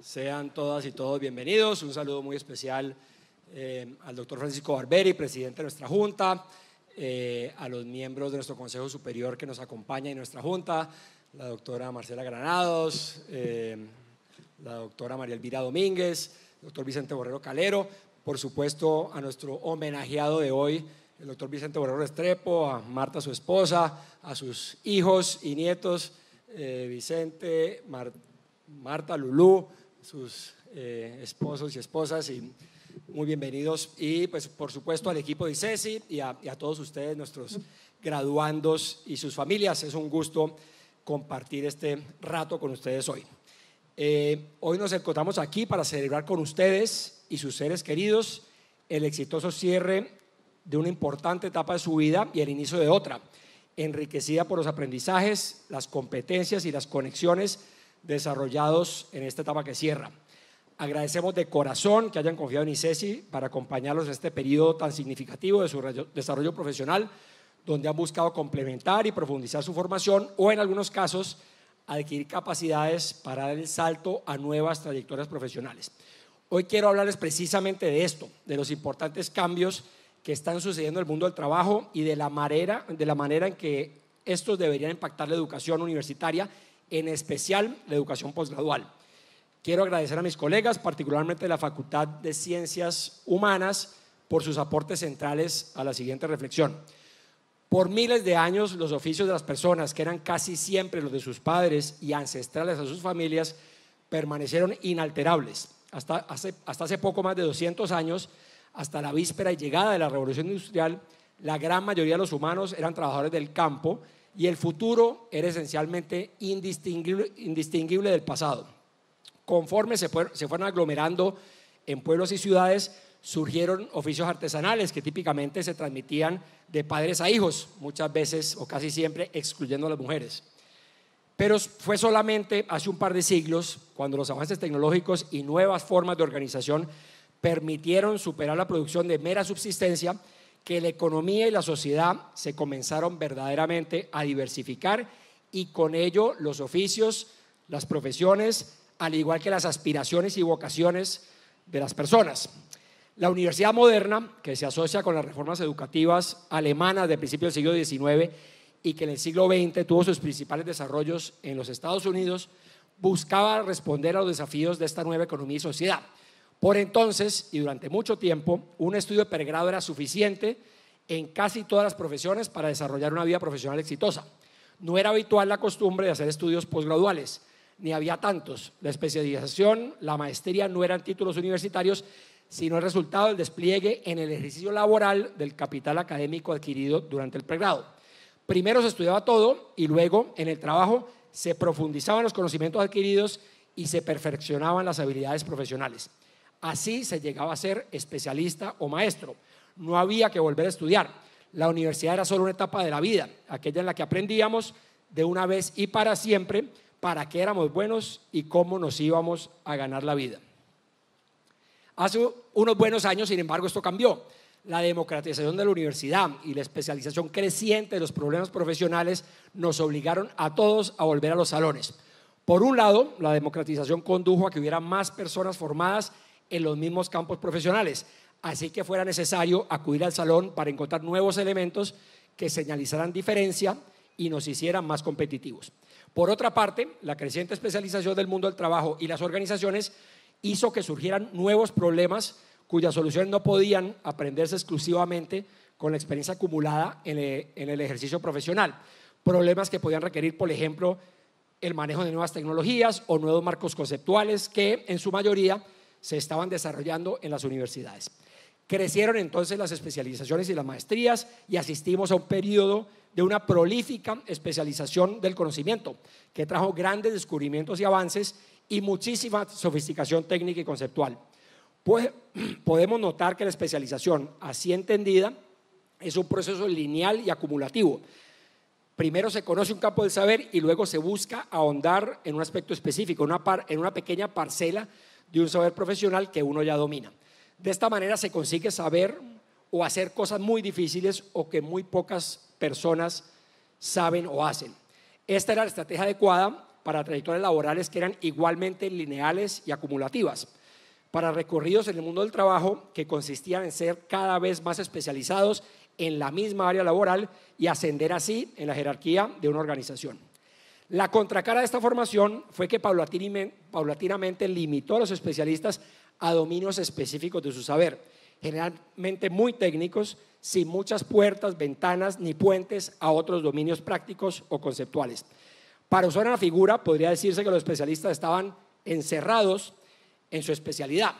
Sean todas y todos bienvenidos. Un saludo muy especial eh, al doctor Francisco Barberi, presidente de nuestra Junta, eh, a los miembros de nuestro Consejo Superior que nos acompaña en nuestra Junta, la doctora Marcela Granados, eh, la doctora María Elvira Domínguez, el doctor Vicente Borrero Calero, por supuesto a nuestro homenajeado de hoy, el doctor Vicente Borrero Estrepo, a Marta, su esposa, a sus hijos y nietos, Vicente, Marta, Lulú, sus eh, esposos y esposas y muy bienvenidos. Y pues por supuesto al equipo de ICESI y a, todos ustedes, nuestros graduandos y sus familias. Es un gusto compartir este rato con ustedes hoy. Eh, hoy nos encontramos aquí para celebrar con ustedes y sus seres queridos el exitoso cierre de una importante etapa de su vida y el inicio de otra, enriquecida por los aprendizajes, las competencias y las conexiones desarrollados en esta etapa que cierra. Agradecemos de corazón que hayan confiado en ICESI para acompañarlos en este periodo tan significativo de su desarrollo profesional, donde han buscado complementar y profundizar su formación o en algunos casos adquirir capacidades para dar el salto a nuevas trayectorias profesionales. Hoy quiero hablarles precisamente de esto, de los importantes cambios que están sucediendo en el mundo del trabajo y de la manera, de la manera en que estos deberían impactar la educación universitaria en especial la educación posgradual. Quiero agradecer a mis colegas, particularmente de la Facultad de Ciencias Humanas, por sus aportes centrales a la siguiente reflexión. Por miles de años, los oficios de las personas, que eran casi siempre los de sus padres y ancestrales a sus familias, permanecieron inalterables. Hasta hace, hasta hace poco más de 200 años, hasta la víspera y llegada de la Revolución Industrial, la gran mayoría de los humanos eran trabajadores del campo y el futuro era esencialmente indistinguible, del pasado. Conforme se fueron aglomerando en pueblos y ciudades, surgieron oficios artesanales que típicamente se transmitían de padres a hijos, muchas veces o casi siempre excluyendo a las mujeres. Pero fue solamente hace un par de siglos cuando los avances tecnológicos y nuevas formas de organización permitieron superar la producción de mera subsistencia que la economía y la sociedad se comenzaron verdaderamente a diversificar y con ello los oficios, las profesiones, al igual que las aspiraciones y vocaciones de las personas. La universidad moderna, que se asocia con las reformas educativas alemanas de principios del siglo XIX y que en el siglo XX tuvo sus principales desarrollos en los Estados Unidos, buscaba responder a los desafíos de esta nueva economía y sociedad. Por entonces y durante mucho tiempo, un estudio de pregrado era suficiente en casi todas las profesiones para desarrollar una vida profesional exitosa. No era habitual la costumbre de hacer estudios posgraduales, ni había tantos. La especialización, la maestría no eran títulos universitarios, sino el resultado del despliegue en el ejercicio laboral del capital académico adquirido durante el pregrado. Primero se estudiaba todo y luego en el trabajo se profundizaban los conocimientos adquiridos y se perfeccionaban las habilidades profesionales. Así se llegaba a ser especialista o maestro. No había que volver a estudiar. La universidad era solo una etapa de la vida, aquella en la que aprendíamos de una vez y para siempre para qué éramos buenos y cómo nos íbamos a ganar la vida. Hace unos buenos años, sin embargo, esto cambió. La democratización de la universidad y la especialización creciente de los problemas profesionales nos obligaron a todos a volver a los salones. Por un lado, la democratización condujo a que hubiera más personas formadas en los mismos campos profesionales. Así que fuera necesario acudir al salón para encontrar nuevos elementos que señalizaran diferencia y nos hicieran más competitivos. Por otra parte, la creciente especialización del mundo del trabajo y las organizaciones hizo que surgieran nuevos problemas cuyas soluciones no podían aprenderse exclusivamente con la experiencia acumulada en el, ejercicio profesional. Problemas que podían requerir, por ejemplo, el manejo de nuevas tecnologías o nuevos marcos conceptuales que en su mayoría se estaban desarrollando en las universidades. Crecieron entonces las especializaciones y las maestrías y asistimos a un periodo de una prolífica especialización del conocimiento que trajo grandes descubrimientos y avances y muchísima sofisticación técnica y conceptual. Pues podemos notar que la especialización, así entendida, es un proceso lineal y acumulativo. Primero se conoce un campo del saber y luego se busca ahondar en un aspecto específico, una, en una pequeña parcela de un saber profesional que uno ya domina. De esta manera se consigue saber o hacer cosas muy difíciles o que muy pocas personas saben o hacen. Esta era la estrategia adecuada para trayectorias laborales que eran igualmente lineales y acumulativas, para recorridos en el mundo del trabajo que consistían en ser cada vez más especializados en la misma área laboral y ascender así en la jerarquía de una organización. La contracara de esta formación fue que paulatinamente limitó a los especialistas a dominios específicos de su saber, generalmente muy técnicos, sin muchas puertas, ventanas ni puentes a otros dominios prácticos o conceptuales. Para usar una figura, podría decirse que los especialistas estaban encerrados en su especialidad.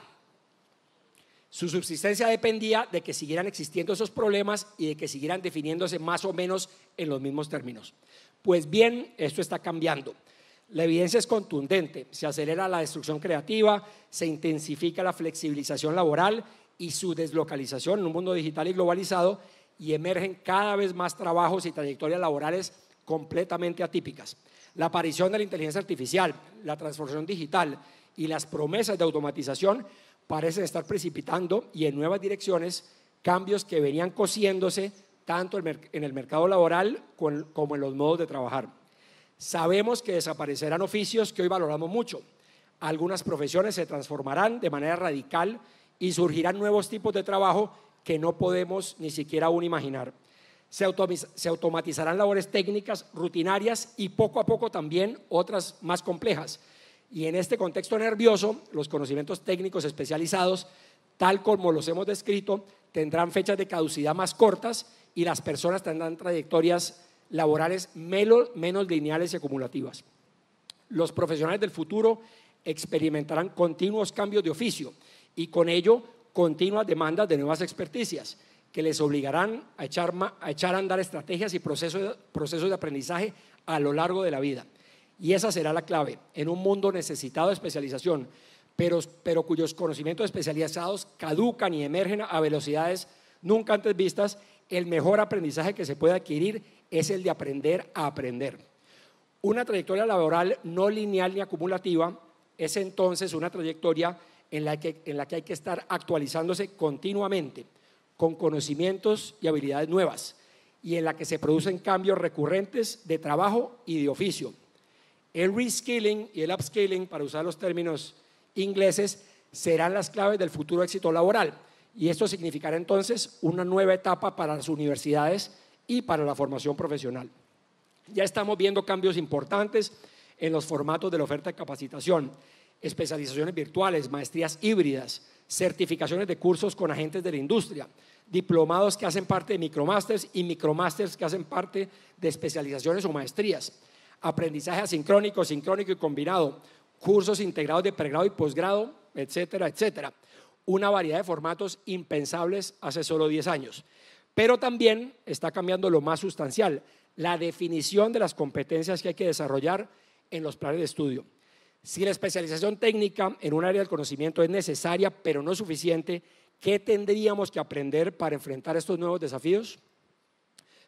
Su subsistencia dependía de que siguieran existiendo esos problemas y de que siguieran definiéndose más o menos en los mismos términos. Pues bien, esto está cambiando. La evidencia es contundente, se acelera la destrucción creativa, se intensifica la flexibilización laboral y su deslocalización en un mundo digital y globalizado y emergen cada vez más trabajos y trayectorias laborales completamente atípicas. La aparición de la inteligencia artificial, la transformación digital y las promesas de automatización parecen estar precipitando y en nuevas direcciones cambios que venían cosiéndose tanto en el mercado laboral como en los modos de trabajar. Sabemos que desaparecerán oficios que hoy valoramos mucho. Algunas profesiones se transformarán de manera radical y surgirán nuevos tipos de trabajo que no podemos ni siquiera aún imaginar. Se, automatizarán labores técnicas, rutinarias y poco a poco también otras más complejas. Y en este contexto nervioso, los conocimientos técnicos especializados, tal como los hemos descrito, tendrán fechas de caducidad más cortas y las personas tendrán trayectorias laborales menos, lineales y acumulativas. Los profesionales del futuro experimentarán continuos cambios de oficio y con ello continuas demandas de nuevas experticias que les obligarán a echar, a, echar andar estrategias y procesos, procesos de aprendizaje a lo largo de la vida. Y esa será la clave. En un mundo necesitado de especialización, pero, cuyos conocimientos especializados caducan y emergen a velocidades nunca antes vistas, el mejor aprendizaje que se puede adquirir es el de aprender a aprender. Una trayectoria laboral no lineal ni acumulativa es entonces una trayectoria en la que, en la que hay que estar actualizándose continuamente con conocimientos y habilidades nuevas y en la que se producen cambios recurrentes de trabajo y de oficio. El reskilling y el upskilling, para usar los términos ingleses serán las claves del futuro éxito laboral. Y esto significará entonces una nueva etapa para las universidades y para la formación profesional. Ya estamos viendo cambios importantes en los formatos de la oferta de capacitación, especializaciones virtuales, maestrías híbridas, certificaciones de cursos con agentes de la industria, diplomados que hacen parte de micromasters y micromasters que hacen parte de especializaciones o maestrías, aprendizaje asincrónico, sincrónico y combinado, cursos integrados de pregrado y posgrado, etcétera, etcétera. Una variedad de formatos impensables hace solo 10 años. Pero también está cambiando lo más sustancial, la definición de las competencias que hay que desarrollar en los planes de estudio. Si la especialización técnica en un área del conocimiento es necesaria, pero no suficiente, ¿qué tendríamos que aprender para enfrentar estos nuevos desafíos?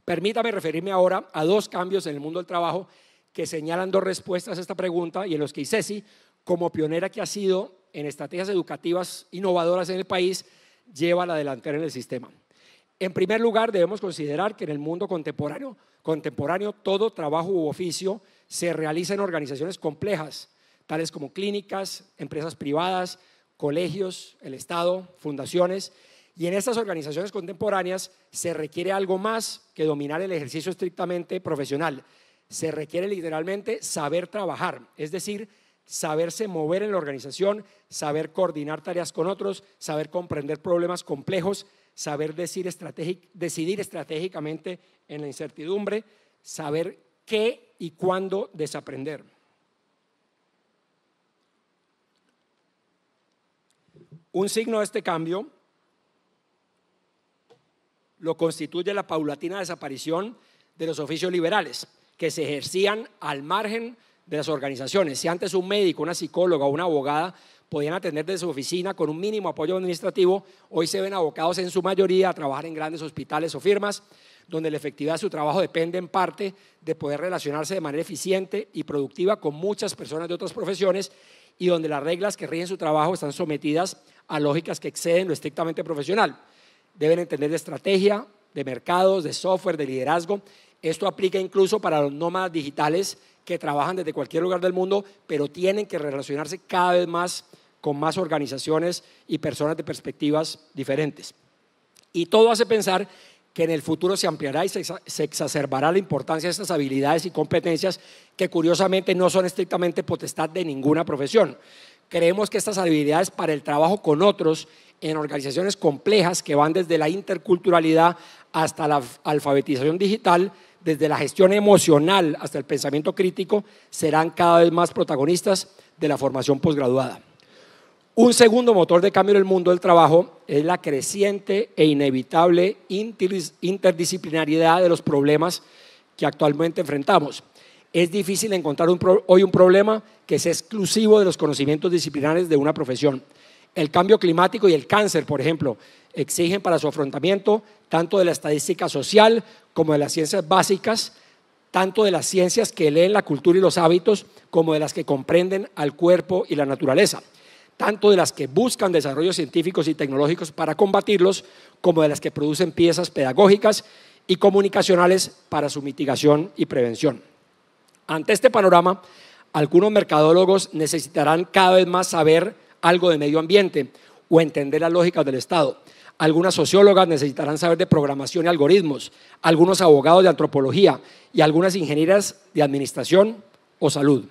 Permítame referirme ahora a dos cambios en el mundo del trabajo que señalan dos respuestas a esta pregunta y en los que ICESI, como pionera que ha sido en estrategias educativas innovadoras en el país, lleva la delantera en el sistema. En primer lugar, debemos considerar que en el mundo contemporáneo, contemporáneo todo trabajo u oficio se realiza en organizaciones complejas, tales como clínicas, empresas privadas, colegios, el Estado, fundaciones, y en estas organizaciones contemporáneas se requiere algo más que dominar el ejercicio estrictamente profesional, se requiere literalmente saber trabajar, es decir, saberse mover en la organización, saber coordinar tareas con otros, saber comprender problemas complejos, saber decidir estratégicamente en la incertidumbre, saber qué y cuándo desaprender. Un signo de este cambio lo constituye la paulatina desaparición de los oficios liberales que se ejercían al margen de las organizaciones. Si antes un médico, una psicóloga o una abogada podían atender desde su oficina con un mínimo apoyo administrativo, hoy se ven abocados en su mayoría a trabajar en grandes hospitales o firmas, donde la efectividad de su trabajo depende en parte de poder relacionarse de manera eficiente y productiva con muchas personas de otras profesiones y donde las reglas que rigen su trabajo están sometidas a lógicas que exceden lo estrictamente profesional. Deben entender de estrategia, de mercados, de software, de liderazgo esto aplica incluso para los nómadas digitales que trabajan desde cualquier lugar del mundo, pero tienen que relacionarse cada vez más con más organizaciones y personas de perspectivas diferentes. Y todo hace pensar que en el futuro se ampliará y se exacerbará la importancia de estas habilidades y competencias que curiosamente no son estrictamente potestad de ninguna profesión. Creemos que estas habilidades para el trabajo con otros en organizaciones complejas que van desde la interculturalidad hasta la alfabetización digital, desde la gestión emocional hasta el pensamiento crítico, serán cada vez más protagonistas de la formación posgraduada. Un segundo motor de cambio en el mundo del trabajo es la creciente e inevitable interdisciplinariedad de los problemas que actualmente enfrentamos. Es difícil encontrar hoy un problema que sea exclusivo de los conocimientos disciplinares de una profesión. El cambio climático y el cáncer, por ejemplo, exigen para su afrontamiento, tanto de la estadística social como de las ciencias básicas, tanto de las ciencias que leen la cultura y los hábitos, como de las que comprenden al cuerpo y la naturaleza, tanto de las que buscan desarrollos científicos y tecnológicos para combatirlos, como de las que producen piezas pedagógicas y comunicacionales para su mitigación y prevención. Ante este panorama, algunos mercadólogos necesitarán cada vez más saber algo de medio ambiente o entender la lógica del Estado. Algunas sociólogas necesitarán saber de programación y algoritmos, algunos abogados de antropología y algunas ingenieras de administración o salud.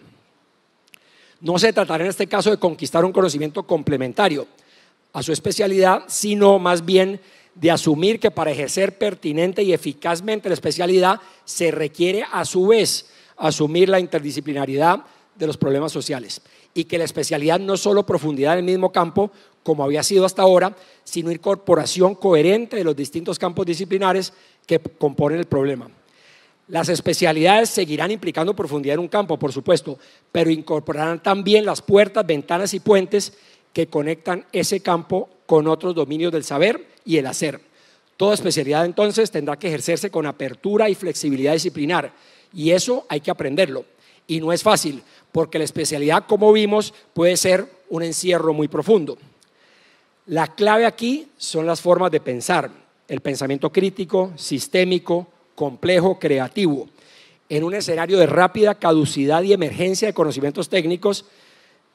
No se tratará en este caso de conquistar un conocimiento complementario a su especialidad, sino más bien de asumir que para ejercer pertinente y eficazmente la especialidad se requiere a su vez asumir la interdisciplinaridad de los problemas sociales y que la especialidad no solo profundidad en el mismo campo, como había sido hasta ahora, sino incorporación coherente de los distintos campos disciplinares que componen el problema. Las especialidades seguirán implicando profundidad en un campo, por supuesto, pero incorporarán también las puertas, ventanas y puentes que conectan ese campo con otros dominios del saber y el hacer. Toda especialidad entonces tendrá que ejercerse con apertura y flexibilidad disciplinar, y eso hay que aprenderlo. Y no es fácil, porque la especialidad, como vimos, puede ser un encierro muy profundo. La clave aquí son las formas de pensar, el pensamiento crítico, sistémico, complejo, creativo. En un escenario de rápida caducidad y emergencia de conocimientos técnicos,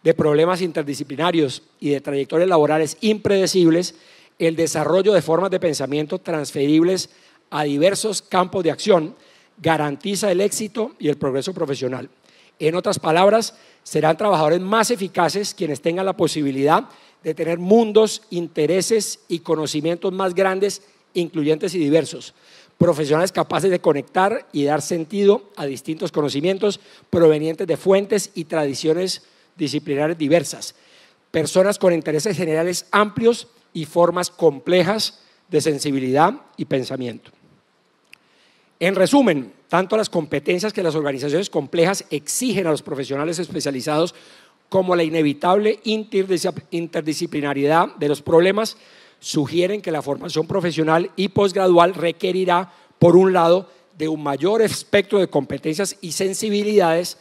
de problemas interdisciplinarios y de trayectorias laborales impredecibles, el desarrollo de formas de pensamiento transferibles a diversos campos de acción garantiza el éxito y el progreso profesional. En otras palabras, serán trabajadores más eficaces quienes tengan la posibilidad de tener mundos, intereses y conocimientos más grandes, incluyentes y diversos. Profesionales capaces de conectar y dar sentido a distintos conocimientos provenientes de fuentes y tradiciones disciplinares diversas. Personas con intereses generales amplios y formas complejas de sensibilidad y pensamiento. En resumen, tanto las competencias que las organizaciones complejas exigen a los profesionales especializados como la inevitable interdisciplinariedad de los problemas, sugieren que la formación profesional y posgradual requerirá, por un lado, de un mayor espectro de competencias y sensibilidades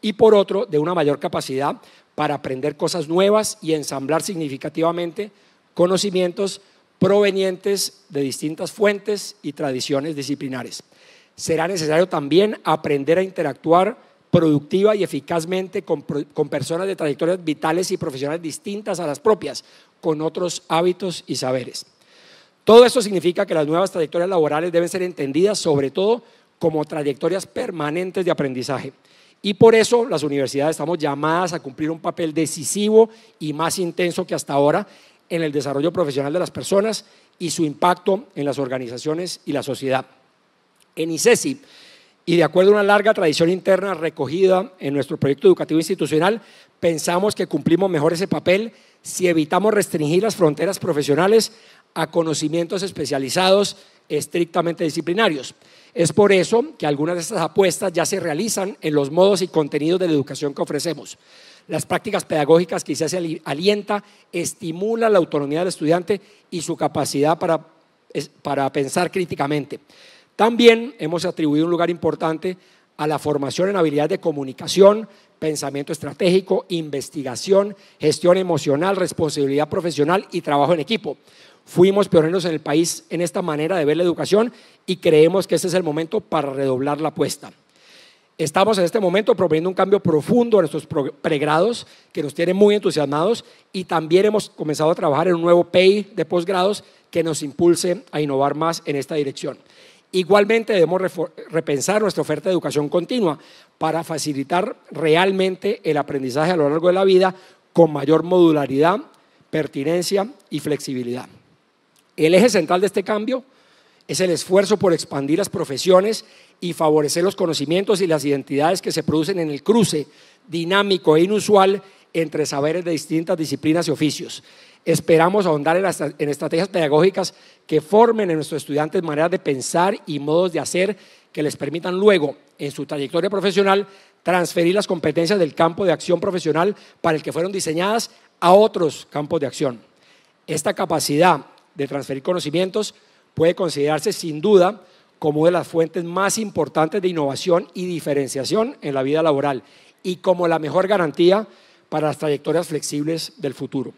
y, por otro, de una mayor capacidad para aprender cosas nuevas y ensamblar significativamente conocimientos provenientes de distintas fuentes y tradiciones disciplinares será necesario también aprender a interactuar productiva y eficazmente con, personas de trayectorias vitales y profesionales distintas a las propias, con otros hábitos y saberes. Todo esto significa que las nuevas trayectorias laborales deben ser entendidas sobre todo como trayectorias permanentes de aprendizaje. Y por eso las universidades estamos llamadas a cumplir un papel decisivo y más intenso que hasta ahora en el desarrollo profesional de las personas y su impacto en las organizaciones y la sociedad en ICESI. Y de acuerdo a una larga tradición interna recogida en nuestro proyecto educativo institucional, pensamos que cumplimos mejor ese papel si evitamos restringir las fronteras profesionales a conocimientos especializados estrictamente disciplinarios. Es por eso que algunas de estas apuestas ya se realizan en los modos y contenidos de la educación que ofrecemos. Las prácticas pedagógicas que ICESI se alienta estimulan la autonomía del estudiante y su capacidad para, para pensar críticamente. También hemos atribuido un lugar importante a la formación en habilidades de comunicación, pensamiento estratégico, investigación, gestión emocional, responsabilidad profesional y trabajo en equipo. Fuimos pioneros en el país en esta manera de ver la educación y creemos que este es el momento para redoblar la apuesta. Estamos en este momento proponiendo un cambio profundo a nuestros pregrados que nos tienen muy entusiasmados y también hemos comenzado a trabajar en un nuevo PEI de posgrados que nos impulse a innovar más en esta dirección. Igualmente debemos repensar nuestra oferta de educación continua para facilitar realmente el aprendizaje a lo largo de la vida con mayor modularidad, pertinencia y flexibilidad. El eje central de este cambio es el esfuerzo por expandir las profesiones y favorecer los conocimientos y las identidades que se producen en el cruce dinámico e inusual entre saberes de distintas disciplinas y oficios. Esperamos ahondar en, estrategias pedagógicas que formen en nuestros estudiantes maneras de pensar y modos de hacer que les permitan luego, en su trayectoria profesional, transferir las competencias del campo de acción profesional para el que fueron diseñadas a otros campos de acción. Esta capacidad de transferir conocimientos puede considerarse sin duda como una de las fuentes más importantes de innovación y diferenciación en la vida laboral y como la mejor garantía para las trayectorias flexibles del futuro.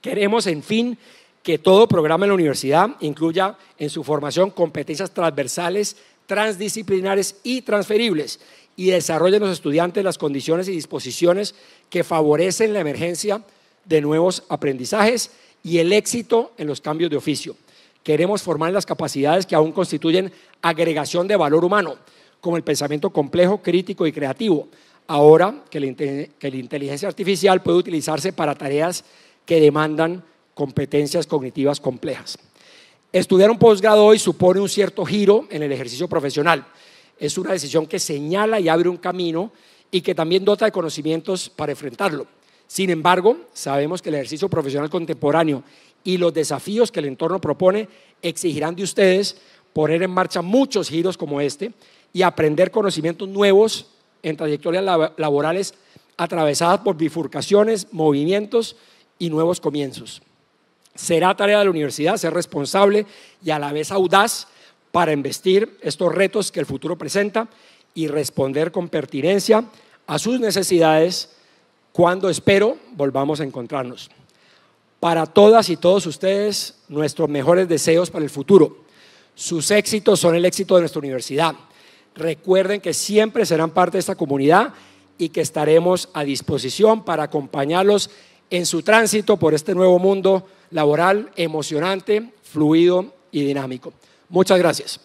Queremos, en fin, que todo programa en la universidad incluya en su formación competencias transversales, transdisciplinares y transferibles y desarrollen los estudiantes las condiciones y disposiciones que favorecen la emergencia de nuevos aprendizajes y el éxito en los cambios de oficio. Queremos formar las capacidades que aún constituyen agregación de valor humano, como el pensamiento complejo, crítico y creativo, ahora que la inteligencia artificial puede utilizarse para tareas que demandan competencias cognitivas complejas. Estudiar un posgrado hoy supone un cierto giro en el ejercicio profesional. Es una decisión que señala y abre un camino y que también dota de conocimientos para enfrentarlo. Sin embargo, sabemos que el ejercicio profesional contemporáneo y los desafíos que el entorno propone exigirán de ustedes poner en marcha muchos giros como este y aprender conocimientos nuevos en trayectorias laborales atravesadas por bifurcaciones, movimientos, y nuevos comienzos. Será tarea de la universidad ser responsable y a la vez audaz para investir estos retos que el futuro presenta y responder con pertinencia a sus necesidades cuando espero volvamos a encontrarnos. Para todas y todos ustedes, nuestros mejores deseos para el futuro. Sus éxitos son el éxito de nuestra universidad. Recuerden que siempre serán parte de esta comunidad y que estaremos a disposición para acompañarlos en su tránsito por este nuevo mundo laboral emocionante, fluido y dinámico. Muchas gracias.